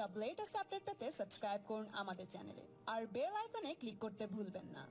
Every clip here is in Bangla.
সব লেটেস্ট আপডেট পেতে সাবস্ক্রাইব করুন আমাদের চ্যানেলে আর বেল আইকনে ক্লিক করতে ভুলবেন না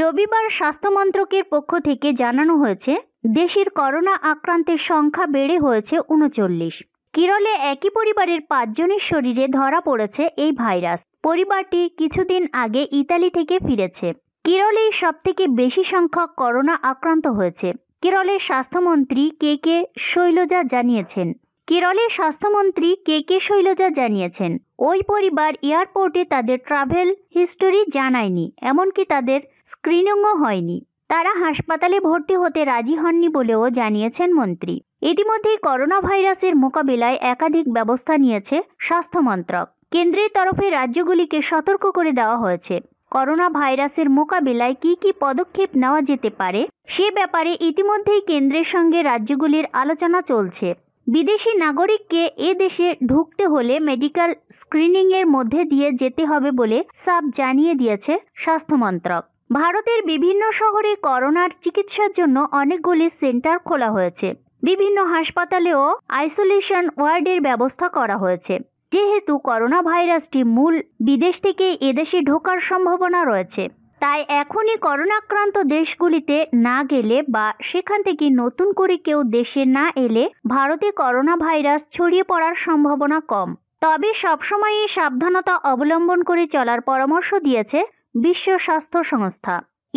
রবিবার স্বাস্থ্য মন্ত্রকের পক্ষ থেকে জানানো হয়েছে দেশের করোনা আক্রান্তের সংখ্যা বেড়ে হয়েছে উনচল্লিশ কেরলে একই পরিবারের পাঁচজনের শরীরে ধরা পড়েছে এই ভাইরাস পরিবারটি কিছুদিন আগে ইতালি থেকে ফিরেছে কেরলেই সবথেকে বেশি সংখ্যক করোনা আক্রান্ত হয়েছে কেরলের স্বাস্থ্যমন্ত্রী কে কে শৈলজা জানিয়েছেন কেরলের স্বাস্থ্যমন্ত্রী কে কে শৈলজা জানিয়েছেন ওই পরিবার এয়ারপোর্টে তাদের ট্রাভেল হিস্টোরি জানায়নি এমনকি তাদের স্ক্রিনিংও হয়নি তারা হাসপাতালে ভর্তি হতে রাজি হননি বলেও জানিয়েছেন মন্ত্রী ইতিমধ্যেই করোনা ভাইরাসের মোকাবিলায় একাধিক ব্যবস্থা নিয়েছে স্বাস্থ্য মন্ত্রক কেন্দ্রের তরফে রাজ্যগুলিকে সতর্ক করে দেওয়া হয়েছে করোনা ভাইরাসের মোকাবিলায় কি কি পদক্ষেপ নেওয়া যেতে পারে সে ব্যাপারে ইতিমধ্যেই কেন্দ্রের সঙ্গে রাজ্যগুলির আলোচনা চলছে বিদেশি নাগরিককে এ দেশে ঢুকতে হলে মেডিকেল স্ক্রিনিংয়ের মধ্যে দিয়ে যেতে হবে বলে সাব জানিয়ে দিয়েছে স্বাস্থ্য মন্ত্রক ভারতের বিভিন্ন শহরে করোনার চিকিৎসার জন্য অনেকগুলি সেন্টার খোলা হয়েছে বিভিন্ন হাসপাতালেও আইসোলেশন ওয়ার্ডের ব্যবস্থা করা হয়েছে যেহেতু করোনা ভাইরাসটি মূল বিদেশ থেকে এদেশে ঢোকার সম্ভাবনা রয়েছে তাই এখনই করোনাক্রান্ত দেশগুলিতে না গেলে বা সেখান থেকে নতুন করে কেউ দেশে না এলে ভারতে করোনা ভাইরাস ছড়িয়ে পড়ার সম্ভাবনা কম তবে সবসময়ই সাবধানতা অবলম্বন করে চলার পরামর্শ দিয়েছে বিশ্ব স্বাস্থ্য সংস্থা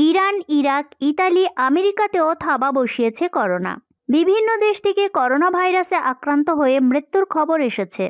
ইরান ইরাক ইতালি আমেরিকাতেও থাবা বসিয়েছে করোনা বিভিন্ন দেশ থেকে করোনা ভাইরাসে আক্রান্ত হয়ে মৃত্যুর খবর এসেছে